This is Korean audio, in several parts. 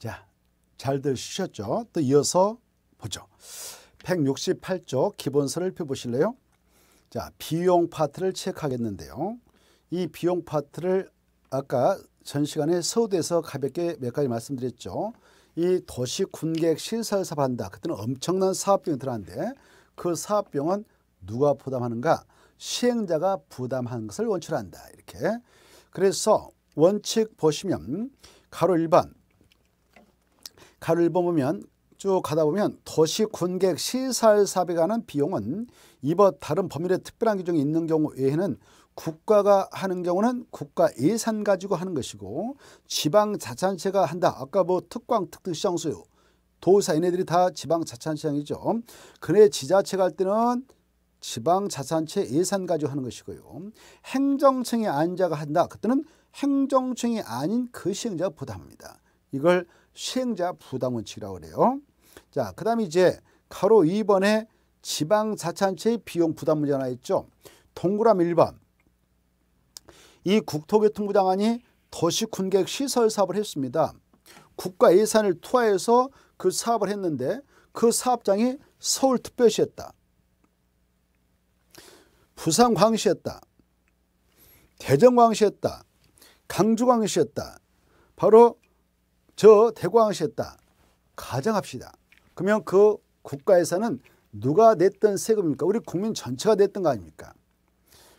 자, 잘들 쉬셨죠? 또 이어서 보죠. 168쪽 기본서를 펴보실래요? 자, 비용 파트를 체크하겠는데요. 이 비용 파트를 아까 전 시간에 서울대에서 가볍게 몇 가지 말씀드렸죠. 이 도시 군객 시설 사업한다. 그때는 엄청난 사업비용이 들어왔는데그 사업비용은 누가 부담하는가? 시행자가 부담하는 것을 원칙한다. 이렇게. 그래서 원칙 보시면 가로 1번 가를 보면 쭉 가다 보면 도시 군객 시설 사업에 관한 비용은 이번 다른 법률에 특별한 규정이 있는 경우 외에는 국가가 하는 경우는 국가 예산 가지고 하는 것이고 지방자치단체가 한다. 아까 뭐 특광, 특등시장소요 도사 얘네들이 다 지방자치단체장이죠. 그네 지자체갈 때는 지방자산체 예산 가지고 하는 것이고요. 행정청이 안자가 한다. 그때는 행정청이 아닌 그 시행자가 부담합니다. 이걸 시행자 부담 원칙이라고 그래요. 자, 그다음에 이제 가로 2번에 지방 자치단체의 비용 부담 문제 하나 있죠. 동그라미 1번. 이 국토교통부 장관이 도시 군객 시설 사업을 했습니다. 국가 예산을 투하해서 그 사업을 했는데 그 사업장이 서울특별시였다. 부산광시였다. 대전광시였다. 강주광시였다. 바로 저 대광시였다. 구 가정합시다. 그러면 그 국가에서는 누가 냈던 세금입니까? 우리 국민 전체가 냈던 거 아닙니까?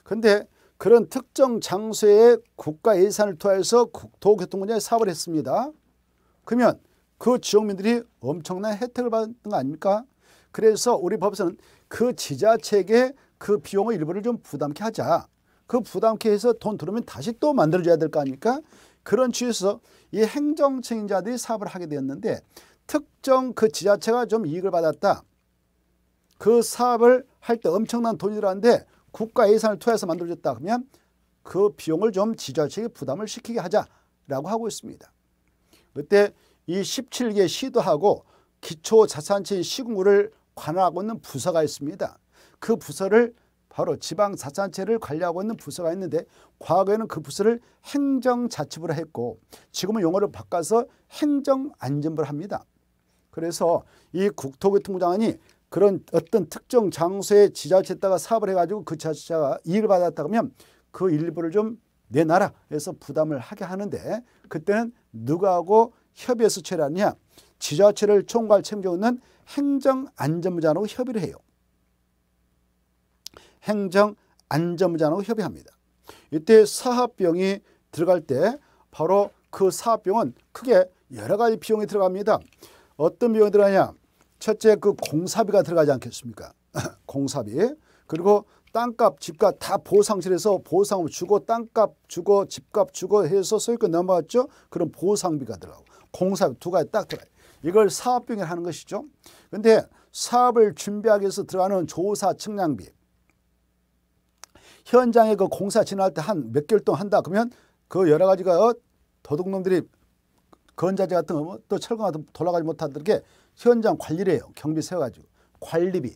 그런데 그런 특정 장소에 국가 예산을 투하해서 국토교통공사에 사업을 했습니다. 그러면 그 지역민들이 엄청난 혜택을 받는 거 아닙니까? 그래서 우리 법에서는 그 지자체에게 그 비용의 일부를 좀 부담케 하자. 그 부담케 해서 돈 들으면 다시 또 만들어줘야 될 거 아닙니까? 그런 취지에서 이 행정 책임자들이 사업을 하게 되었는데 특정 그 지자체가 좀 이익을 받았다. 그 사업을 할 때 엄청난 돈이라는데 국가 예산을 투여해서 만들어졌다 그러면 그 비용을 좀 지자체에 부담을 시키게 하자라고 하고 있습니다. 그때 이 17개 시도하고 기초자산체인 시군구를 관할하고 있는 부서가 있습니다. 그 부서를 바로 지방자치단체를 관리하고 있는 부서가 있는데 과거에는 그 부서를 행정자치부라 했고 지금은 용어를 바꿔서 행정안전부를 합니다. 그래서 이 국토교통부장관이 그런 어떤 특정 장소에 지자체에다가 사업을 해가지고 그지자체가 이익을 받았다 그러면 그 일부를 좀 내놔라 해서 부담을 하게 하는데 그때는 누가하고 협의해서 처리하느냐 지자체를 총괄 책임져 있는 행정안전부장하고 관 협의를 해요. 행정안전부장하고 협의합니다. 이때 사업비이 들어갈 때 바로 그사업비은 크게 여러 가지 비용이 들어갑니다. 어떤 비용이 들어가냐? 첫째 그 공사비가 들어가지 않겠습니까? 공사비 그리고 땅값, 집값 다 보상실에서 보상을 주고 땅값 주고 집값 주고 해서 소유권 넘어갔죠. 그럼 보상비가 들어가고 공사비 두 가지 딱 들어가요. 이걸 사업비이라는 것이죠. 근데 사업을 준비하기 위해서 들어가는 조사 측량비 현장에 그 공사 진행할 때 한 몇 개월 동안 한다 그러면 그 여러 가지가 어, 도둑놈들이 건자재 같은 거또 뭐 철거 같은 돌아가지 못하던 게 현장 관리를 해요. 경비 세워가지고 관리비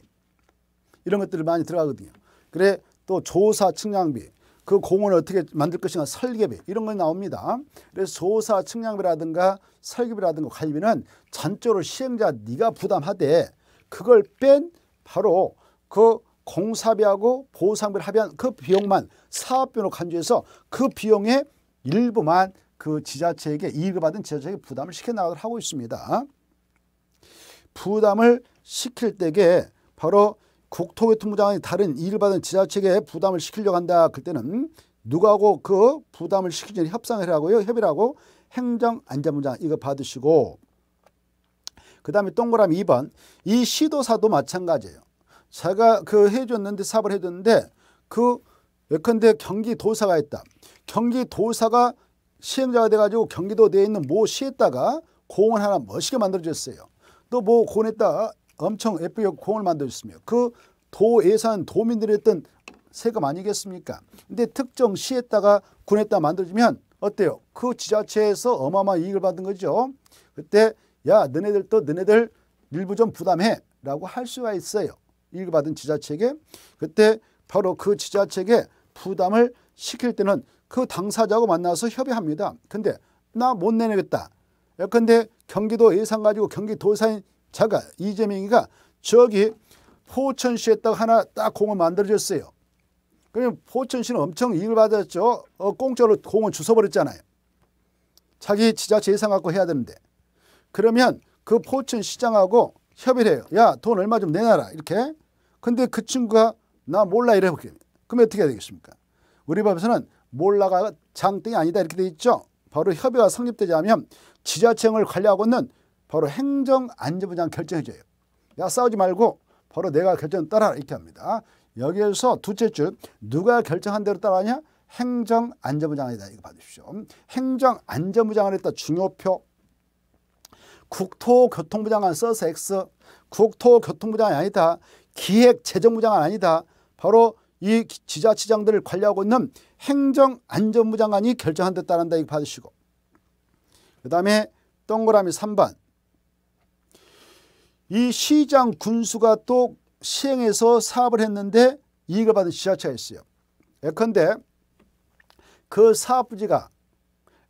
이런 것들이 많이 들어가거든요. 그래 또 조사 측량비 그 공원을 어떻게 만들 것인가 설계비 이런 건 나옵니다. 그래서 조사 측량비라든가 설계비라든가 관리비는 전적으로 시행자 네가 부담하되 그걸 뺀 바로 그 공사비하고 보상비를 합의한 그 비용만 사업비로 간주해서 그 비용의 일부만 그 지자체에게 이익을 받은 지자체에게 부담을 시켜나가도록 하고 있습니다. 부담을 시킬 때에 바로 국토교통부 장관이 다른 이익을 받은 지자체에게 부담을 시키려고 한다. 그때는 누구하고 그 부담을 시키는 협상을 하고요. 협의를 고 행정안전부 장 이거 받으시고 그 다음에 동그라미 2번 이 시도사도 마찬가지예요. 제가 그 해줬는데 사업을 해줬는데 그 예컨대 경기도사가 있다. 경기도사가 시행자가 돼가지고 경기도 내에 있는 모 시에다가 공원 하나 멋있게 만들어줬어요. 또모 공원에다 엄청 예쁘게 공원을 만들어줬으며 그도예산 도민들이 했던 세금 아니겠습니까? 근데 특정 시에다가 군에다 만들어주면 어때요? 그 지자체에서 어마어마한 이익을 받은 거죠. 그때 야 너네들 또 너네들 일부 좀 부담해 라고 할 수가 있어요. 일받은 지자체에게 그때 바로 그 지자체에게 부담을 시킬 때는 그 당사자하고 만나서 협의합니다. 근데 나 못 내내겠다. 예컨대 경기도 예산 가지고 경기도사인 자가 이재명이가 저기 포천시에 딱 하나 딱공을 만들어줬어요. 그럼 포천시는 엄청 이익을 받았죠. 어, 공짜로 공을 주워버렸잖아요. 자기 지자체 예산 갖고 해야 되는데. 그러면 그 포천시장하고 협의를 해요. 야, 돈 얼마 좀 내놔라. 이렇게. 근데 그 친구가 나 몰라 이래 볼게요. 그럼 어떻게 해야 되겠습니까? 우리 법에서는 몰라가 장땡이 아니다 이렇게 돼 있죠. 바로 협의가 성립되지 않으면 지자체형을 관리하고 있는 바로 행정안전부장 결정해줘요. 야 싸우지 말고 바로 내가 결정 따라 이렇게 합니다. 여기에서 두째 줄 누가 결정한 대로 따라하냐? 행정안전부장이다 이거 봐주십시오. 행정안전부장을 했다 중요표 국토교통부장관 써서 X, 국토교통부장이 관 아니다. 기획재정부장관 아니다. 바로 이 지자체장들을 관리하고 있는 행정안전부 장관이 결정한 다 따른다 이거 받으시고 그 다음에 동그라미 3번 이 시장 군수가 또 시행해서 사업을 했는데 이익을 받은 지자체가 있어요. 예컨대 그 사업부지가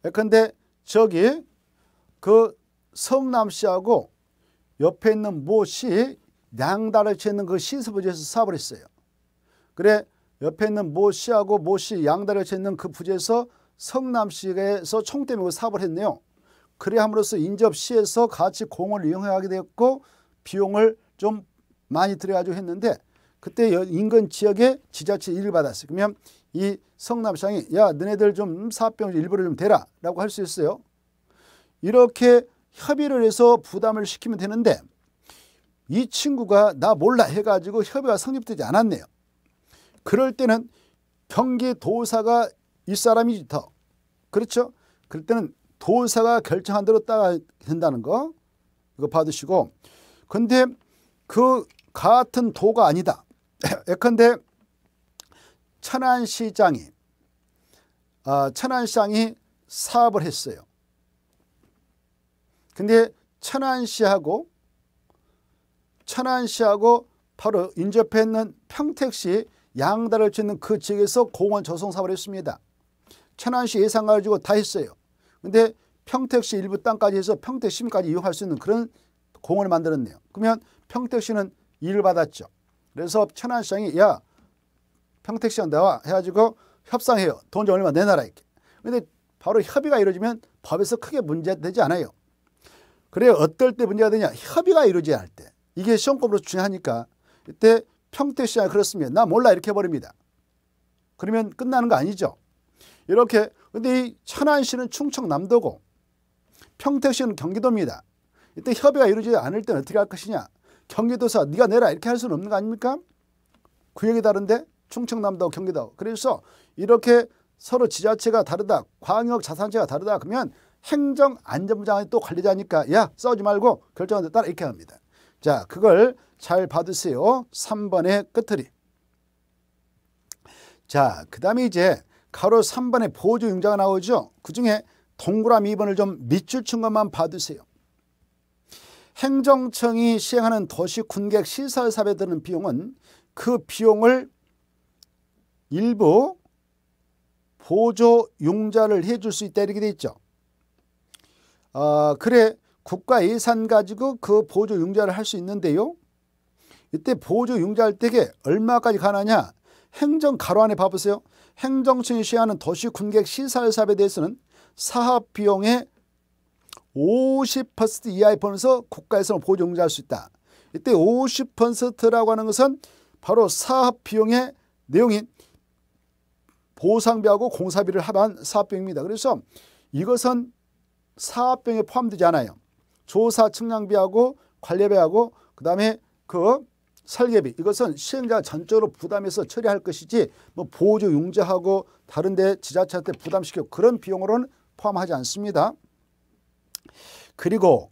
예컨대 저기 그 성남 시하고 옆에 있는 모시 양다를 치는 그신스부지에서 사업을 어요 그래 옆에 있는 모 씨하고 모 씨, 양다를 치는 그 부지에서 성남 씨에서 총대 메고 사업을 했네요. 그래 함으로써 인접시에서 같이 공을 이용하게 되었고 비용을 좀 많이 들여가지고 했는데 그때 인근 지역에 지자체 일을 받았어요. 그러면 이 성남시장이 야 너네들 좀사업 일부를 좀 대라라고 할 수 있어요. 이렇게 협의를 해서 부담을 시키면 되는데 이 친구가 나 몰라 해가지고 협의가 성립되지 않았네요. 그럴 때는 경기도사가 이 사람이 지 더. 그렇죠? 그럴 때는 도사가 결정한 대로 따라야 된다는 거 이거 받으시고 근데 그 같은 도가 아니다. 예컨대 천안시장이 아, 천안시장이 사업을 했어요. 근데 천안 시하고 천안 시하고 바로 인접해 있는 평택시 양다를 짓는 그 지역에서 공원 조성 사업을 했습니다. 천안시 예산 가지고 다 했어요. 근데 평택시 일부 땅까지 해서 평택시민까지 이용할 수 있는 그런 공원을 만들었네요. 그러면 평택시는 일을 받았죠. 그래서 천안시장이 야 평택시장 나와 해가지고 협상해요. 돈 좀 얼마 내놔라 이렇게. 근데 바로 협의가 이루어지면 법에서 크게 문제되지 않아요. 그래야 어떨 때 문제가 되냐? 협의가 이루어지 않을 때. 이게 시험법으로 중요하니까 이때 평택 시장 그렇습니다. 나 몰라 이렇게 해 버립니다 그러면 끝나는 거 아니죠. 이렇게 근데 이 천안시는 충청남도고 평택시는 경기도입니다. 이때 협의가 이루어지지 않을 때는 어떻게 할 것이냐. 경기도서 네가 내라 이렇게 할 수는 없는 거 아닙니까? 구역이 다른데 충청남도 경기도 그래서 이렇게 서로 지자체가 다르다 광역자산체가 다르다 그러면 행정안전부장관이 또 관리자니까 야 싸우지 말고 결정한테 따라 이렇게 합니다. 자 그걸 잘 받으세요. 3번의 끝들이 자, 그 다음에 이제 가로 3번의 보조용자가 나오죠. 그 중에 동그라미 2번을 좀 밑줄 친 것만 봐두세요. 행정청이 시행하는 도시 군객 시설 사업에 드는 비용은 그 비용을 일부 보조용자를 해줄 수 있다 이렇게 돼 있죠. 어, 그래 국가 예산 가지고 그 보조 융자를 할 수 있는데요. 이때 보조 융자할 때게 얼마까지 가능냐 행정 가로 안에 봐보세요. 행정청이 시하는 도시 군객 시설 사업에 대해서는 사업 비용의 50% 이하의 범위에국가에서 보조 융자할 수 있다. 이때 50%라고 하는 것은 바로 사업 비용의 내용인 보상비하고 공사비를 합한 사업 비용입니다. 그래서 이것은 사업병에 포함되지 않아요. 조사 측량비하고 관리비하고 그다음에 그 설계비 이것은 시행자 전적으로 부담해서 처리할 것이지 뭐 보조 용제하고 다른 데 지자체한테 부담시켜 그런 비용으로는 포함하지 않습니다. 그리고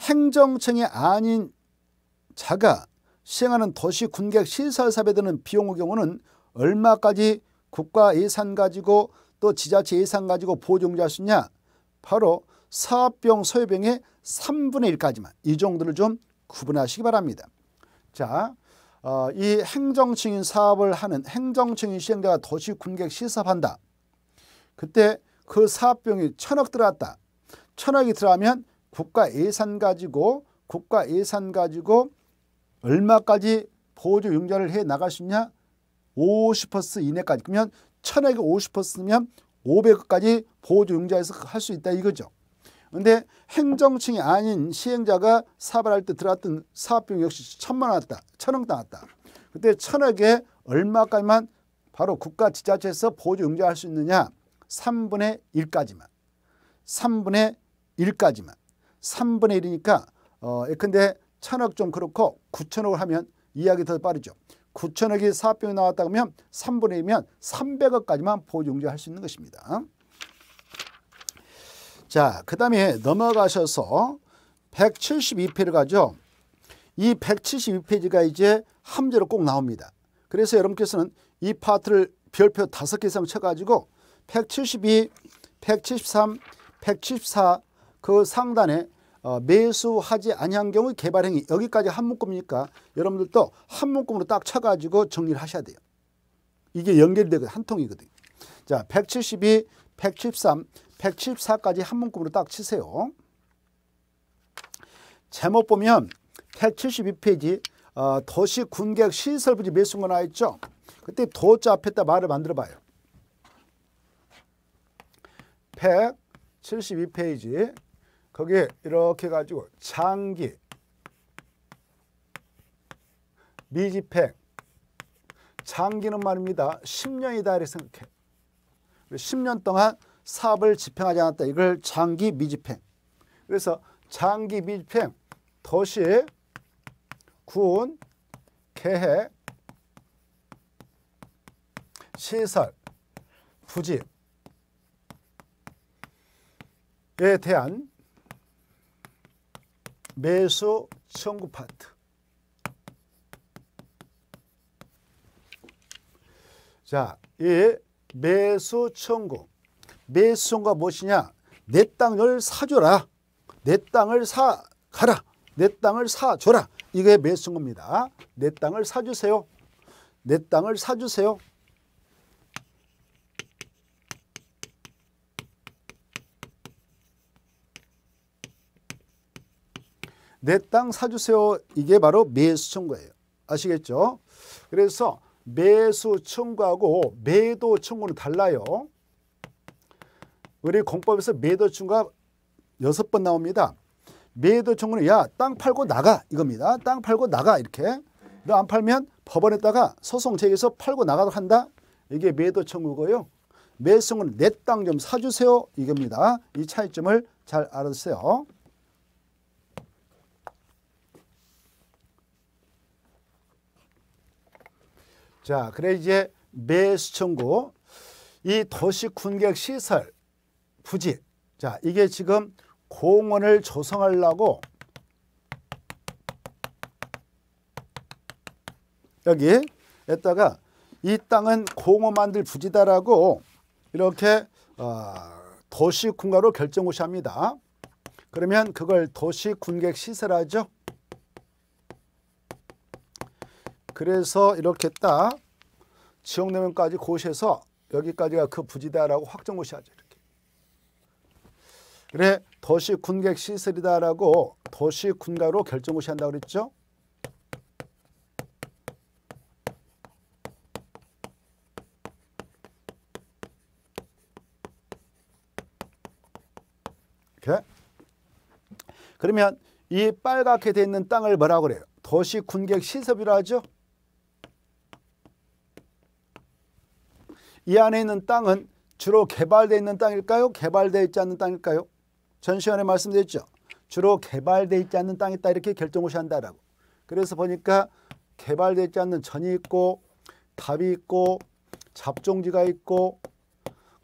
행정청이 아닌 자가 시행하는 도시 군객 시설 사업에 드는 비용의 경우는 얼마까지 국가 예산 가지고 또 지자체 예산 가지고 보조용제할 수 있냐? 바로 사병 업소유병의 3분의 1까지만 이 정도를 좀 구분하시기 바랍니다. 자, 어, 이 행정증인 사업을 하는 행정증인 시행자가 도시군객 시사한다. 그때 그사업비이 천억 들어갔다. 천억이 들어가면 국가 예산 가지고 국가 예산 가지고 얼마까지 보조 융자를 해 나갈 수 있냐? 50% 이내까지. 그러면 천억이 50%면 500억까지 보조 융자에서 할 수 있다 이거죠. 근데 행정층이 아닌 시행자가 사발할 때 들어왔던 사업비용 역시 천만 원 왔다. 천억 나왔다. 그때 천억에 얼마까지만 바로 국가 지자체에서 보조 응대할 수 있느냐. 3분의 1까지만. 3분의 1까지만. 3분의 1이니까 어, 예컨대 천억 좀 그렇고 9천억을 하면 이야기 더 빠르죠. 9천억이 사업비용이 나왔다 그러면 3분의 1이면 300억까지만 보조 응대할 수 있는 것입니다. 자, 그 다음에 넘어가셔서 172페이지 를 가죠. 이 172페이지가 이제 함재로꼭 나옵니다. 그래서 여러분께서는 이 파트를 별표 5개 이상 쳐가지고 172, 173, 174 그 상단에 어, 매수하지 아니한 경우 개발행위 여기까지 한 묶음이니까 여러분들도 한 묶음으로 딱 쳐가지고 정리를 하셔야 돼요. 이게 연결되고 한 통이거든요. 자, 172, 173 174까지 한 문구로 딱 치세요. 제목 보면 172페이지 어, 도시 군객 시설 부지 밀수권 나와 있죠. 그때 도자 앞에다 말을 만들어 봐요. 172페이지 거기 이렇게 가지고 장기 미집행 장기는 말입니다. 10년이다 이렇게 생각해. 10년 동안 사업을 집행하지 않았다. 이걸 장기 미집행. 그래서 장기 미집행 도시 군 계획 시설 부집에 대한 매수 청구 파트 자, 이 매수 청구 매수성과 무엇이냐? 내 땅을 사줘라. 내 땅을 사 가라. 내 땅을 사줘라. 이게 매수성입니다. 내 땅을 사주세요. 내 땅을 사주세요. 내 땅 사주세요. 이게 바로 매수 청구예요. 아시겠죠? 그래서 매수 청구하고 매도 청구는 달라요. 우리 공법에서 매도충과 여섯 번 나옵니다. 매도충은 야땅 팔고 나가 이겁니다. 땅 팔고 나가 이렇게 너 안 팔면 법원에다가 소송 제기해서 팔고 나가도록 한다. 이게 매도 청구고요. 매수는 내 땅 좀 사주세요. 이겁니다. 이 차이점을 잘 알아주세요. 자, 그래 이제 매수 청구. 이 도시 군객 시설 부지. 자, 이게 지금 공원을 조성하려고 여기에다가 이 땅은 공원 만들 부지다라고 이렇게 어, 도시군가로 결정고시합니다. 그러면 그걸 도시군객 시설하죠. 그래서 이렇게 딱 지역 내면까지 고시해서 여기까지가 그 부지다라고 확정고시하죠. 그래 도시 군객 시설이다라고 도시 군가로 결정고시한다 그랬죠? 이렇게. 그러면 이 빨갛게 돼 있는 땅을 뭐라고 그래요? 도시 군객 시설이라 하죠? 이 안에 있는 땅은 주로 개발되어 있는 땅일까요? 개발되어 있지 않은 땅일까요? 전 시간에 말씀드렸죠. 주로 개발돼 있지 않는 땅이 있다 이렇게 결정을 한다라고. 그래서 보니까 개발되어 있지 않는 전이 있고 답이 있고 잡종지가 있고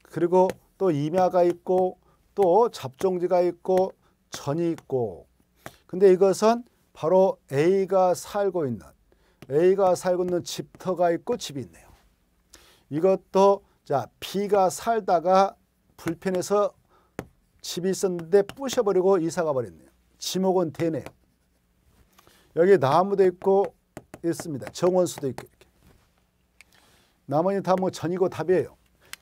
그리고 또 임야가 있고 또 잡종지가 있고 전이 있고 근데 이것은 바로 A가 살고 있는 A가 살고 있는 집터가 있고 집이 있네요. 이것도 자 B가 살다가 불편해서 집이 있었는데 부셔버리고 이사가 버렸네요. 지목은 되네요. 여기 나무도 있고 있습니다. 정원수도 있고 이렇게. 나머지 다뭐 전이고 답이에요.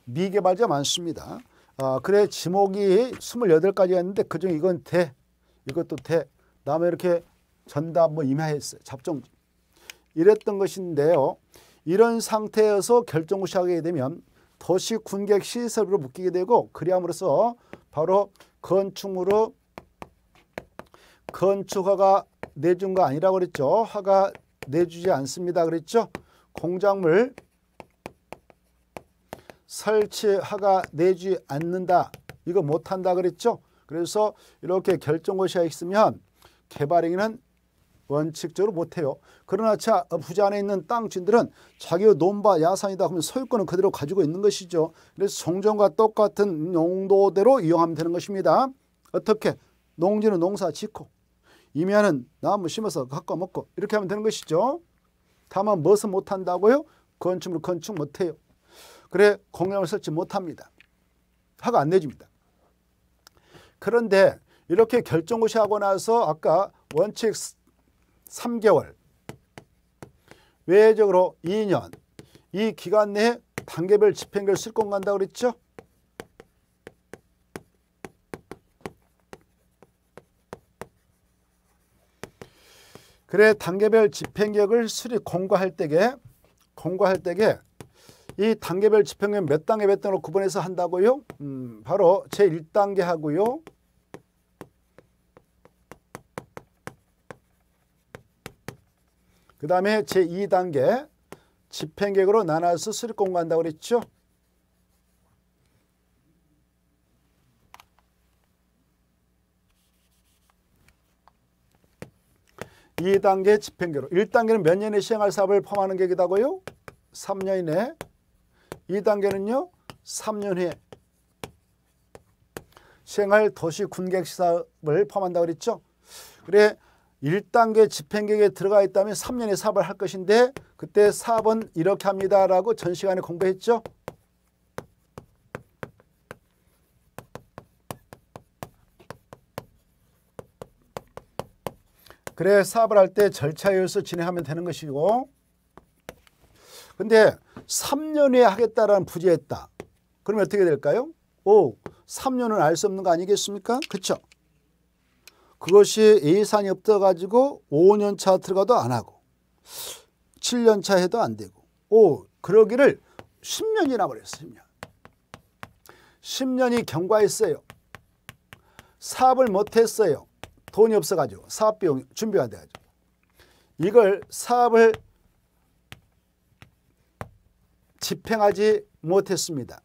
미개발자 많습니다. 아, 그래 지목이 28가지가 는데 그중 이건 대, 이것도 대, 다음에 이렇게 전답 뭐 임하했어요. 잡종 이랬던 것인데요. 이런 상태에서 결정구시하게 되면 도시 군객 시설로 으 묶이게 되고 그리함으로써 바로 건축물로 건축허가 내준 거 아니라고 그랬죠. 허가 내주지 않습니다. 그랬죠. 공작물 설치 허가 내지 않는다. 이거 못한다 그랬죠. 그래서 이렇게 결정고시가 있으면 개발행위는 원칙적으로 못해요. 그러나 자 부자 안에 있는 땅진들은 자기의 논바 야산이다 하면 소유권은 그대로 가지고 있는 것이죠. 그래서 송전과 똑같은 용도대로 이용하면 되는 것입니다. 어떻게? 농지는 농사 짓고 임야는 나무 심어서 갖고 먹고 이렇게 하면 되는 것이죠. 다만 무엇은 못한다고요? 건축물 건축 못해요. 그래 공양을 설치 못합니다. 화가 안내집니다 그런데 이렇게 결정고시 하고 나서 아까 원칙 3개월, 외적으로 2년, 이 기간 내에 단계별 집행결 실권 간다 그랬죠? 그래 단계별 집행계획을 수립 공고할 때게 공고할 때게 이 단계별 집행계획 몇 단계 몇 단으로 구분해서 한다고요? 음, 바로 제1단계 하고요. 그 다음에 제2단계 집행객으로 나눠서 수립 공부한다고 그랬죠. 이단계 집행계로 일단계는몇 년에 시행할 사업을 포함하는 계획이다고요? 3년 이내 이단계는요 3년 후에 시행할 도시 군객 사업을 포함한다고 그랬죠? 그래 1단계 집행계획에 들어가 있다면 3년에 사업을 할 것인데 그때 사업은 이렇게 합니다라고 전 시간에 공부했죠. 그래 사업을 할 때 절차에 의해서 진행하면 되는 것이고 근데 3년에 하겠다라는 부재했다. 그러면 어떻게 될까요? 오, 3년은 알 수 없는 거 아니겠습니까? 그렇죠? 그것이 예산이 없어가지고 5년 차 들어가도 안 하고 7년 차 해도 안 되고 오 그러기를 10년이나 버렸어 10년. 10년이 경과했어요. 사업을 못했어요. 돈이 없어가지고 사업비용 준비가 돼가지고 이걸 사업을 집행하지 못했습니다.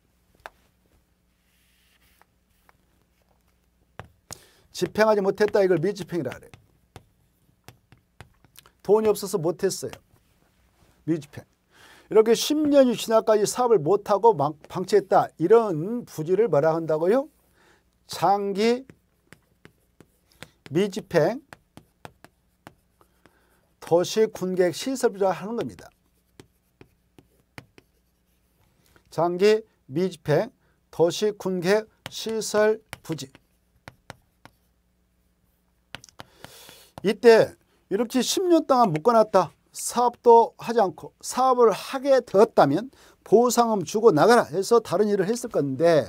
집행하지 못했다 이걸 미집행이라 그래요. 돈이 없어서 못했어요. 미집행. 이렇게 10년이 지나까지 사업을 못하고 방치했다. 이런 부지를 뭐라 한다고요? 장기 미집행 도시 군객 시설이라 하는 겁니다. 장기 미집행 도시 군객 시설 부지 이때 이렇게 10년 동안 묶어놨다. 사업도 하지 않고 사업을 하게 되었다면 보상금 주고 나가라 해서 다른 일을 했을 건데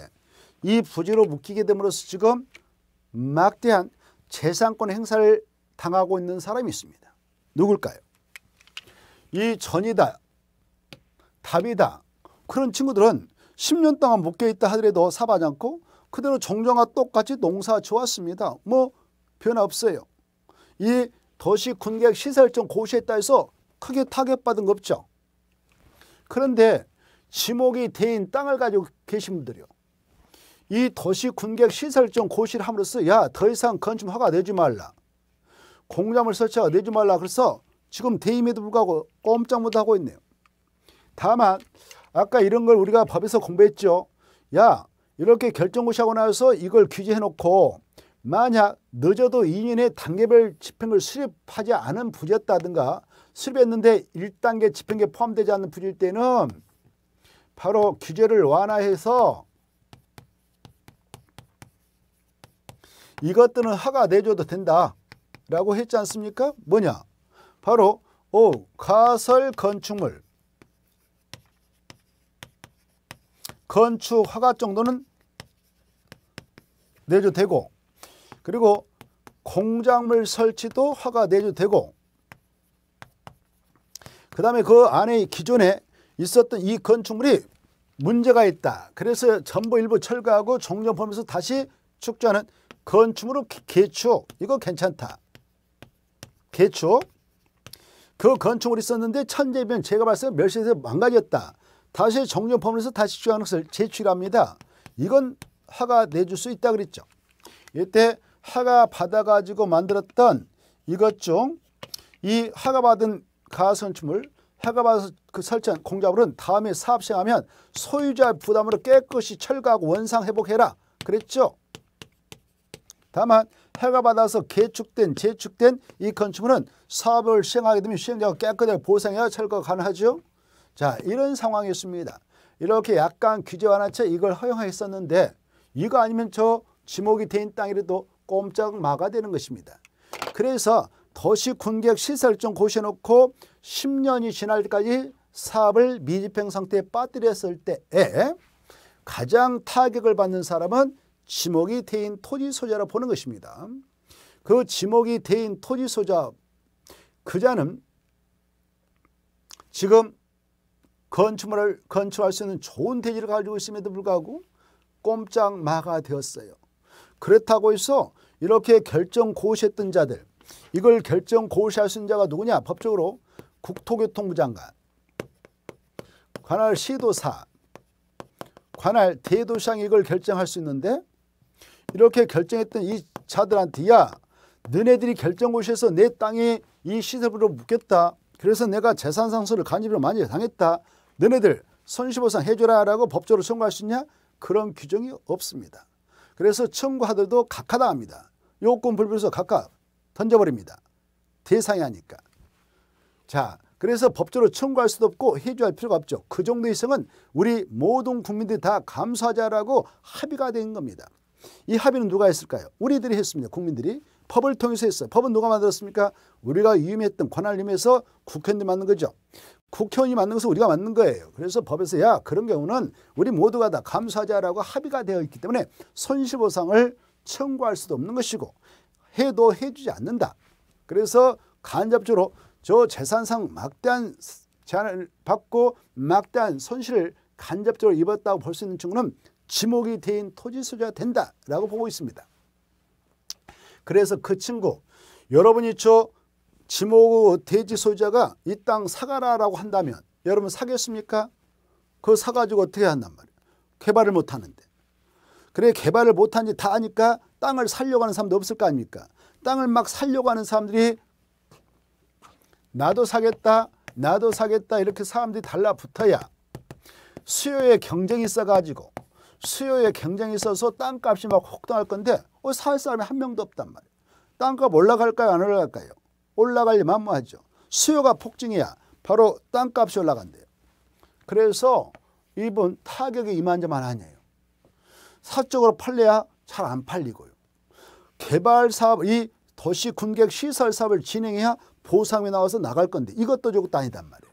이 부지로 묶이게 됨으로써 지금 막대한 재산권 행사를 당하고 있는 사람이 있습니다. 누굴까요? 이 전이다, 답이다 그런 친구들은 10년 동안 묶여있다 하더라도 사바지 않고 그대로 종종과 똑같이 농사 지었습니다. 뭐 변화 없어요. 이 도시 군객 시설정 고시에 따라서 크게 타격받은 거 없죠. 그런데 지목이 대인 땅을 가지고 계신 분들이요. 이 도시 군객 시설정 고시를 함으로써 야 더 이상 건축 허가 내지 말라. 공장을 설치하고 내지 말라. 그래서 지금 대임에도 불구하고 꼼짝 못하고 있네요. 다만 아까 이런 걸 우리가 법에서 공부했죠. 야 이렇게 결정고시하고 나서 이걸 규제해놓고 만약 늦어도 2년의 단계별 집행을 수립하지 않은 부지였다든가 수립했는데 1단계 집행에 포함되지 않는 부지일 때는 바로 규제를 완화해서 이것들은 허가 내줘도 된다라고 했지 않습니까? 뭐냐? 바로 오 가설 건축물 건축 허가 정도는 내줘도 되고 그리고 공작물 설치도 허가 내도되고그 다음에 그 안에 기존에 있었던 이 건축물이 문제가 있다. 그래서 전부 일부 철거하고 종전 포함서 다시 축조하는 건축물로 개축 이거 괜찮다. 개축 그 건축물이 있었는데 천재변 제가 봤을 때멸시에서 망가졌다. 다시 종전포함서 다시 축조하는 것을 제출합니다. 이건 화가 내줄 수 있다 그랬죠. 이때 하가 받아가지고 만들었던 이것 중 이 하가 받은 가선춤을 하가 받아서 그 설치한 공작물은 다음에 사업 시행하면 소유자 의 부담으로 깨끗이 철거하고 원상 회복해라 그랬죠. 다만 해가 받아서 개축된 재축된 이 건축물은 사업을 시행하게 되면 시행자가 깨끗하게 보상해야 철거 가능하죠. 자 이런 상황이었습니다. 이렇게 약간 규제 완화체 이걸 허용했었는데 이거 아니면 저 지목이 된 땅이라도 꼼짝 마가 되는 것입니다. 그래서 도시 군객 시설 좀 고쳐놓고 10년이 지날 때까지 사업을 미집행 상태에 빠뜨렸을 때에 가장 타격을 받는 사람은 지목이 대인 토지 소자라 보는 것입니다. 그 지목이 대인 토지 소자 그자는 지금 건축물을 건축할 수 있는 좋은 대지를 가지고 있음에도 불구하고 꼼짝 마가 되었어요. 그렇다고 해서 이렇게 결정 고시했던 자들 이걸 결정 고시할 신 자가 누구냐 법적으로 국토교통부 장관 관할 시도사 관할 대도시장 이걸 결정할 수 있는데 이렇게 결정했던 이 자들한테 야 너네들이 결정고시에서 내 땅이 이 시세부로 묶였다 그래서 내가 재산 상수를 간입로 많이 당했다 너네들 손시보상 해줘라 라고 법적으로 청구할 수 있냐 그런 규정이 없습니다 그래서 청구하더라도 각하당합니다. 요건 불변에서 각하 던져버립니다. 대상이 하니까. 자, 그래서 법적으로 청구할 수도 없고 해주할 필요가 없죠. 그 정도 이상은 우리 모든 국민들이 다 감사하자라고 합의가 된 겁니다. 이 합의는 누가 했을까요? 우리들이 했습니다. 국민들이. 법을 통해서 했어요. 법은 누가 만들었습니까? 우리가 위임했던 권한을 임해서 국회의원이 만든 거죠. 국회의원이 만든 것은 우리가 만든 거예요. 그래서 법에서 야 그런 경우는 우리 모두가 다 감사자라고 합의가 되어 있기 때문에 손실보상을 청구할 수도 없는 것이고 해도 해주지 않는다. 그래서 간접적으로 저 재산상 막대한 제한을 받고 막대한 손실을 간접적으로 입었다고 볼 수 있는 친구는 지목이 대인 토지 소유가 자 된다라고 보고 있습니다. 그래서 그 친구 여러분이 저 지모 돼지 소자가 이 땅 사가라라고 한다면 여러분 사겠습니까? 그거 사가지고 어떻게 한단 말이에요. 개발을 못하는데. 그래 개발을 못한지 다 아니까 땅을 살려고 하는 사람도 없을 거 아닙니까? 땅을 막 살려고 하는 사람들이 나도 사겠다 나도 사겠다 이렇게 사람들이 달라붙어야 수요의 경쟁이 있어가지고 수요에 경쟁이 있어서 땅값이 막혹등할 건데 어, 살 사람이 한 명도 없단 말이에요. 땅값 올라갈까요 안 올라갈까요? 올라갈 려만뭐하죠 수요가 폭증이야 바로 땅값이 올라간대요. 그래서 이번 타격이 이만저만 아니에요. 사적으로 팔려야 잘 안 팔리고요. 개발 사업, 이 도시 군객 시설 사업을 진행해야 보상이 나와서 나갈 건데 이것도 저것도 아니단 말이에요.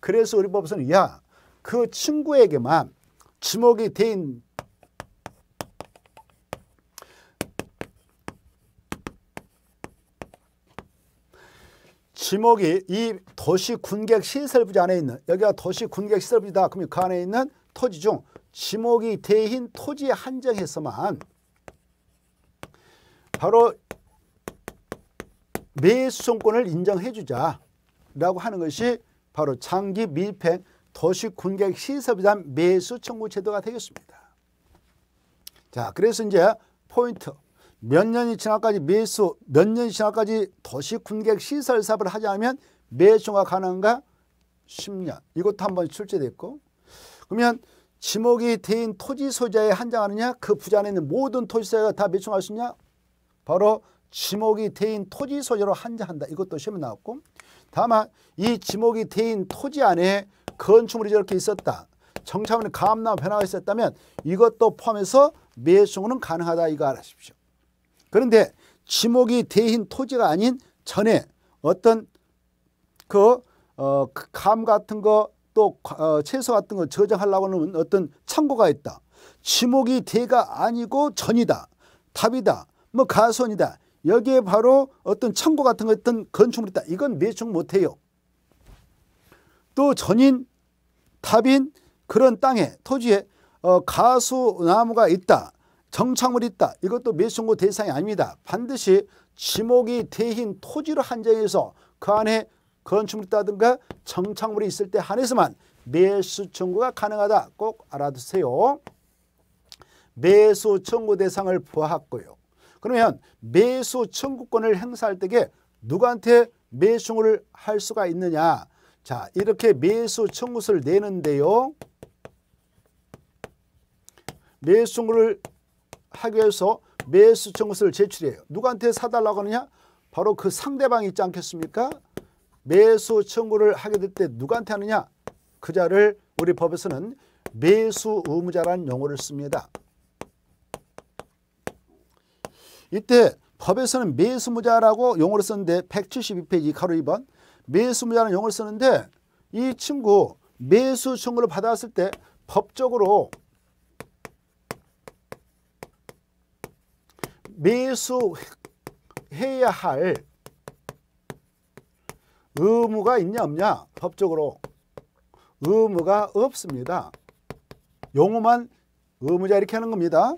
그래서 우리 법에서는 야, 그 친구에게만 주목이 된 지목이 이 도시 군객 시설부지 안에 있는 여기가 도시 군객 시설부지다. 그러면그 안에 있는 토지 중 지목이 대인 토지에 한정해서만 바로 매수권을 인정해 주자라고 하는 것이 바로 장기 밀팽 도시군객획 시설에 단 매수 청구 제도가 되겠습니다. 자, 그래서 이제 포인트 몇 년이 지나까지 매수 몇 년이 지나까지 도시군계획 설 사업을 하자면 매수가 가능한가? 10년. 이것도 한번 출제됐고 그러면 지목이 대인 토지 소자에 한정하느냐? 그 부자 안에 있는 모든 토지 소자가다 매수할 수 있냐? 바로 지목이 대인 토지 소유로 한정한다. 이것도 시험 나왔고 다만 이 지목이 대인 토지 안에 건축물이 저렇게 있었다. 정차문에 감나 변화가 있었다면 이것도 포함해서 매수는 가능하다 이거 알아십시오. 그런데 지목이 대흰 토지가 아닌 전에 어떤 그 어, 그 같은 거또 어, 채소 같은 거 저장하려고 하는 어떤 창고가 있다. 지목이 대가 아니고 전이다. 답이다. 뭐 가선이다. 여기에 바로 어떤 창고 같은 거 어떤 건축물이 있다. 이건 매충 못해요. 또 전인 탑인 그런 땅에 토지에 어, 가수나무가 있다. 정착물이 있다. 이것도 매수신고 대상이 아닙니다. 반드시 지목이 대신 토지로 한정해서 그 안에 건축물이있다든가 정착물이 있을 때 한해서만 매수 청구가 가능하다. 꼭 알아두세요. 매수 청구 대상을 보았고요. 그러면 매수 청구권을 행사할 때에 누구한테 매수를 할 수가 있느냐. 자 이렇게 매수 청구서를 내는데요. 매수를 하기 위해서 매수 청구서를 제출해요. 누구한테 사달라고 하느냐? 바로 그 상대방이 있지 않겠습니까? 매수 청구를 하게 될 때 누구한테 하느냐? 그자를 우리 법에서는 매수 의무자라는 용어를 씁니다. 이때 법에서는 매수무자라고 용어를 썼는데 172페이지 가로 2번 매수무자는 용어를 쓰는데 이 친구 매수 청구를 받았을 때 법적으로 매수해야 할 의무가 있냐 없냐 법적으로 의무가 없습니다. 용어만 의무자 이렇게 하는 겁니다.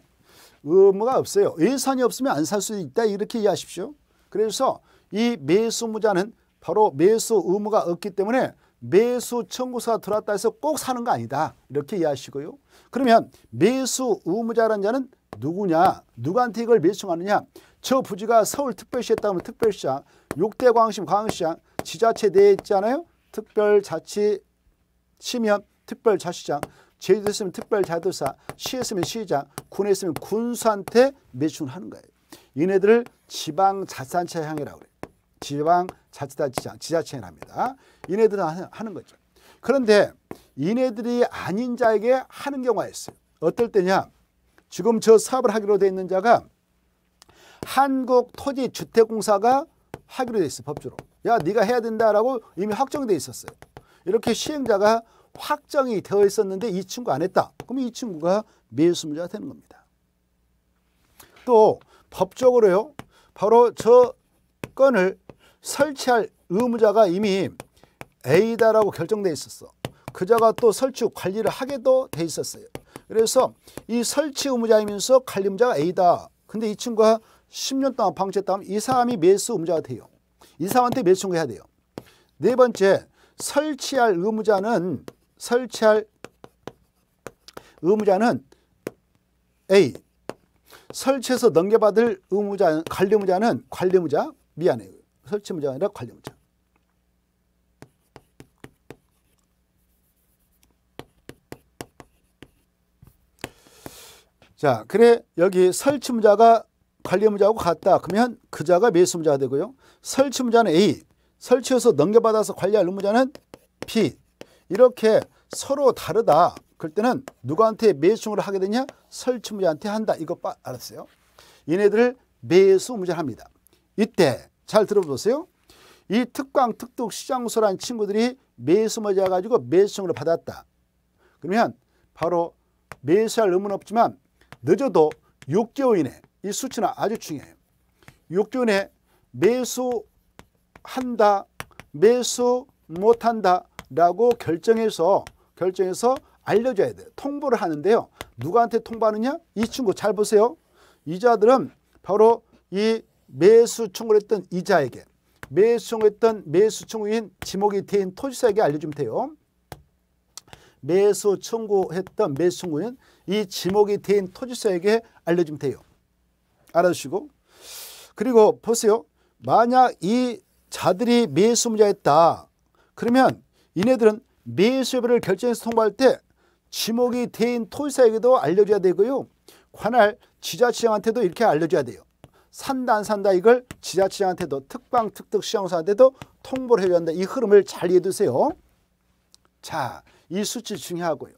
의무가 없어요. 예산이 없으면 안 살 수 있다 이렇게 이해하십시오. 그래서 이 매수무자는 바로 매수 의무가 없기 때문에 매수 청구서가 들어왔다 해서 꼭 사는 거 아니다. 이렇게 이해하시고요. 그러면 매수 의무자라는 자는 누구냐? 누구한테 이걸 매수 하느냐저 부지가 서울특별시에 따르면 특별시장, 6대 광심 광시장, 지자체 내에 있잖아요 특별자치시면 특별자치장, 제주도 있으면 특별자도사, 시에 있으면 시장, 군에 있으면 군수한테 매수를 하는 거예요. 얘네들을 지방자산체 향이라고 그래요. 지방 자치단 지자, 체랍니다 이네들은 하는 거죠. 그런데 이네들이 아닌 자에게 하는 경우가 있어요. 어떨 때냐? 지금 저 사업을 하기로 돼 있는 자가 한국토지주택공사가 하기로 돼 있어 법적으로. 야 네가 해야 된다라고 이미 확정돼 있었어요. 이렇게 시행자가 확정이 되어 있었는데 이 친구 안 했다. 그럼 이 친구가 미수무죄가 되는 겁니다. 또 법적으로요. 바로 저 건을 설치할 의무자가 이미 A다라고 결정돼 있었어. 그자가 또 설치 관리를 하게도 돼 있었어요. 그래서 이 설치 의무자이면서 관리 의무자가 A다. 근데 이 친구가 10년 동안 방치했다면 이 사람이 매수 의무자가 돼요. 이 사람한테 매수 청해야 돼요. 네 번째, 설치할 의무자는 설치할 의무자는 A. 설치해서 넘겨받을 의무자 관리 의무자는 관리 의무자 미안해요. 설치 문제가 아니라 관리 문제. 자, 그래 여기 설치 문자가 관리 문자하고 같다. 그러면 그자가 매수 문자가 되고요. 설치 문자는 A, 설치해서 넘겨받아서 관리할 의무자는 B. 이렇게 서로 다르다. 그럴 때는 누구한테 매수를 하게 되냐? 설치 문자한테 한다. 이거 알았어요? 얘네들 매수 문자 합니다. 이때 잘 들어보세요. 이 특강, 특독, 시장소란 친구들이 매수 맞아 가지고 매수 청을 받았다. 그러면 바로 매수할 의무는 없지만 늦어도 6개월 이내 이 수치는 아주 중요해요. 6개월 이내 매수한다, 매수 못한다라고 결정해서 결정해서 알려줘야 돼요. 통보를 하는데요. 누구한테 통보하느냐? 이 친구 잘 보세요. 이자들은 바로 이 매수청구 했던 이자에게 매수충했던 매수충인 지목이 대인 토지사에게 알려주면 돼요. 매수 청구했던 매수 청구인이 지목이 대인 토지사에게 알려주면 돼요. 알아주시고 그리고 보세요. 만약 이 자들이 매수무자였다. 그러면 이네들은 매수협의를 결정해서 통보할 때 지목이 대인 토지사에게도 알려줘야 되고요. 관할 지자체장한테도 이렇게 알려줘야 돼요. 산다 안 산다 이걸 지자체한테도 특방 특특 시험사한테도 통보를 해줘야 한다. 이 흐름을 잘 이해해 두세요. 자, 이 수치 중요하고요.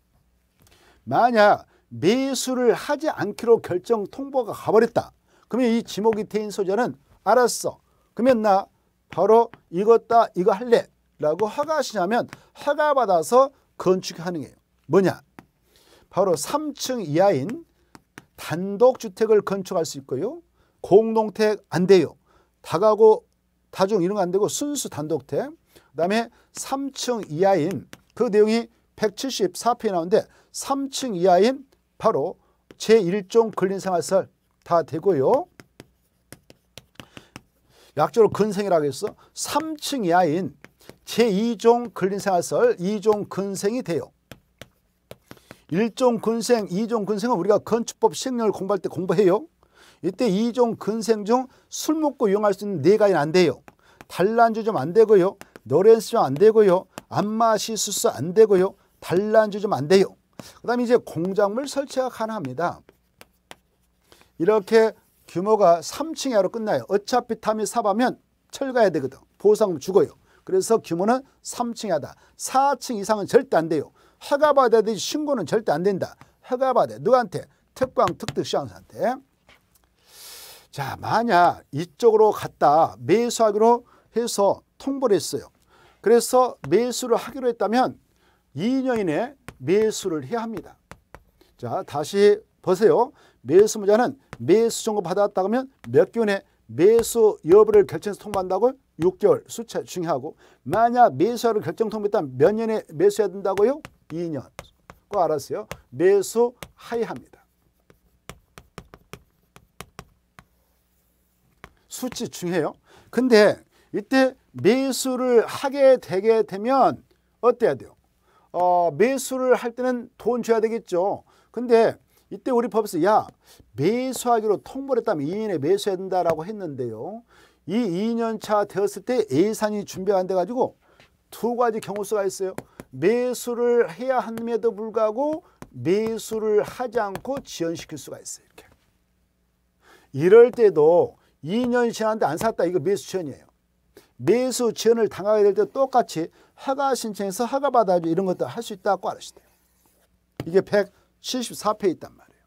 만약 매수를 하지 않기로 결정 통보가 가버렸다. 그러면 이 지목이 태인 소자는 알았어. 그러면 나 바로 이것다 이거 할래 라고 허가하시냐면 허가받아서 건축이 가능해요. 뭐냐? 바로 3층 이하인 단독주택을 건축할 수 있고요. 공동택 안 돼요. 다가구 다중 이런 거 안 되고 순수 단독택. 그다음에 3층 이하인 그 내용이 174페이지 나오는데 3층 이하인 바로 제1종 근린생활설 다 되고요. 약적으로 근생이라고 했어. 3층 이하인 제2종 근린생활설 2종 근생이 돼요. 1종 근생, 2종 근생은 우리가 건축법 시행령을 공부할 때 공부해요. 이때 이종 근생중 술 먹고 이용할 수 있는 네 가지는 안 돼요. 달란주 좀 안 되고요. 너렌스 좀안 되고요. 안마시수스 안 되고요. 달란주 좀 안 돼요. 그 다음에 이제 공작물 설치가 가능합니다. 이렇게 규모가 3층 이하로 끝나요. 어차피 탐이 사바면 철가야 되거든. 보상금 죽어요. 그래서 규모는 3층 이하다. 4층 이상은 절대 안 돼요. 허가받아야 되지 신고는 절대 안 된다. 허가받아. 누구한테? 특광, 특특시장사한테. 자, 만약 이쪽으로 갔다 매수하기로 해서 통보를 했어요. 그래서 매수를 하기로 했다면 2년 이내 매수를 해야 합니다. 자, 다시 보세요. 매수무자는 매수 정보 받았다 그면몇 개월 내 매수 여부를 결정해서 통보한다고 6개월 수차 중요하고 만약 매수를 결정 통보했다면 몇 년에 매수해야 된다고요? 2년. 꼭 알았어요. 매수 하야 합니다. 수치 중요해요. 근데 이때 매수를 하게 되게 되면 어때야 돼요? 어, 매수를 할 때는 돈 줘야 되겠죠. 근데 이때 우리 법에서 야 매수하기로 통보 했다면 2인에 매수해야 된다라고 했는데요. 이 2년차 되었을 때 예산이 준비가 안 돼가지고 두 가지 경우수가 있어요. 매수를 해야 함에도 불구하고 매수를 하지 않고 지연시킬 수가 있어요. 이렇게. 이럴 때도 2년 지났는데 안 샀다. 이거 매수치원이에요. 매수치원을 당하게 될 때 똑같이 허가 신청해서 허가 받아줘 이런 것도 할 수 있다고 알으시대요. 이게 174페 있단 말이에요.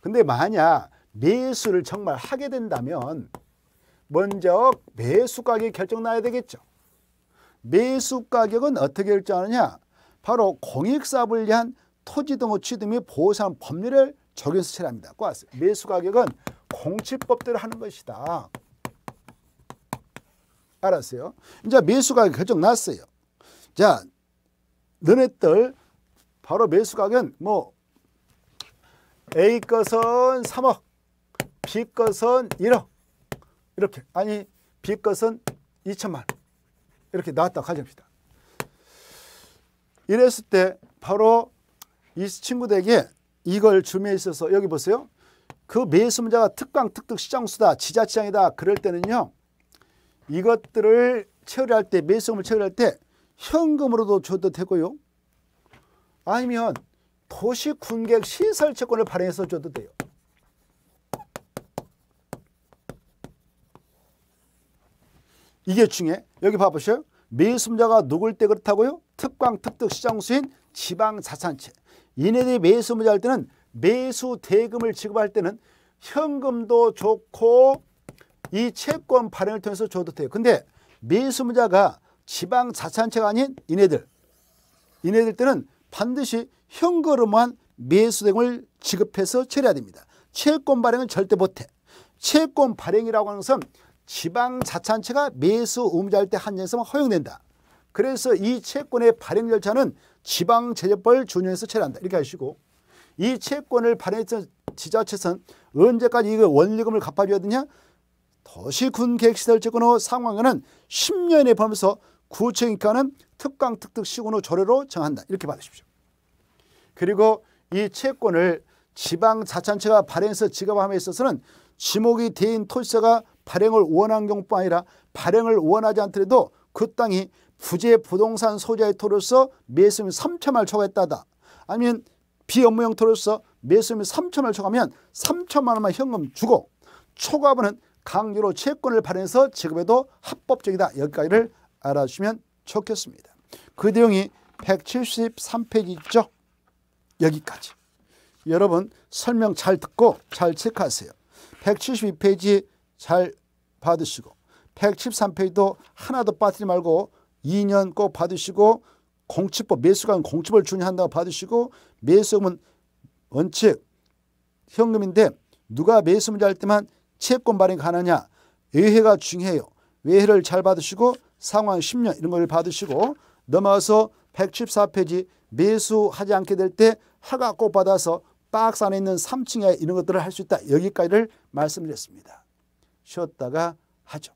근데 만약 매수를 정말 하게 된다면 먼저 매수 가격이 결정 나야 되겠죠. 매수 가격은 어떻게 결정하느냐? 바로 공익사불리한 토지 등호 취득 및보상 법률을 적용해서 처리합니다. 꼭 아세요. 매수 가격은 공치법대로 하는 것이다. 알았어요? 이제 매수가격 결정났어요. 자, 너네들 바로 매수가격은 뭐 A 것은 3억, B 것은 1억 이렇게 아니 B 것은 2천만 이렇게 나왔다고 가집시다. 이랬을 때 바로 이 친구들에게 이걸 줌에 있어서 여기 보세요. 그 매수문자가 특강, 특특, 시장수다, 지자체장이다 그럴 때는요. 이것들을 처리할 때, 매수금을 처리할 때 현금으로도 줘도 되고요. 아니면 도시 군객 시설 채권을 발행해서 줘도 돼요. 이게 중요해. 여기 봐보세요. 매수자가 누굴 때 그렇다고요? 특광, 특득 시장수인 지방자산채. 이네들이 매수자할 때는 매수 대금을 지급할 때는 현금도 좋고 이 채권 발행을 통해서 줘도 돼요. 근데 매수무자가 지방 자산채가 아닌 이네들 이네들 때는 반드시 현금으로만 매수대금을 지급해서 처리해야 됩니다. 채권 발행은 절대 못해. 채권 발행이라고 하는 것은 지방 자산채가 매수 의무자일 때 한정성만 허용된다. 그래서 이 채권의 발행 절차는 지방재법을 준용해서 처리한다. 이렇게 하시고 이 채권을 발행했던 지자체에서는 언제까지 이 원리금을 갚아줘야 되냐? 도시군 계획시설 채권의 상황에는 10년에 벌면서 구청이가는특강특득 시군의 조례로 정한다. 이렇게 받으십시오. 그리고 이 채권을 지방자찬단체가 발행해서 지급함에 있어서는 지목이 대인 토지세가 발행을 원한 경우뿐 아니라 발행을 원하지 않더라도 그 땅이 부재 부동산 소재의 토로서 매수금 3천만을 초과했다다. 아니면 비업무 형태로서 매수금이 3천만을 초과하면 3천만 원만 현금 주고 초과분은 강제로 채권을 발행해서 지급해도 합법적이다. 여기까지를 알아주시면 좋겠습니다. 그 내용이 173페이지 있죠. 여기까지. 여러분 설명 잘 듣고 잘 체크하세요. 172페이지 잘 받으시고 113페이지도 하나도 빠뜨리지 말고 2년 꼭 받으시고 공치법 매수관 공치법을 준하한다고 받으시고 매수금은 원칙 현금인데 누가 매수 문제 할 때만 채권 발행 가능하냐 외회가 중요해요. 외회를 잘 받으시고 상황 10년 이런 걸 받으시고 넘어서 114페이지 매수하지 않게 될 때 하가 꼭 받아서 박스 안에 있는 3층에 이런 것들을 할 수 있다. 여기까지를 말씀드렸습니다. 쉬었다가 하죠.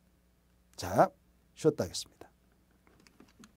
자, 쉬었다 하겠습니다.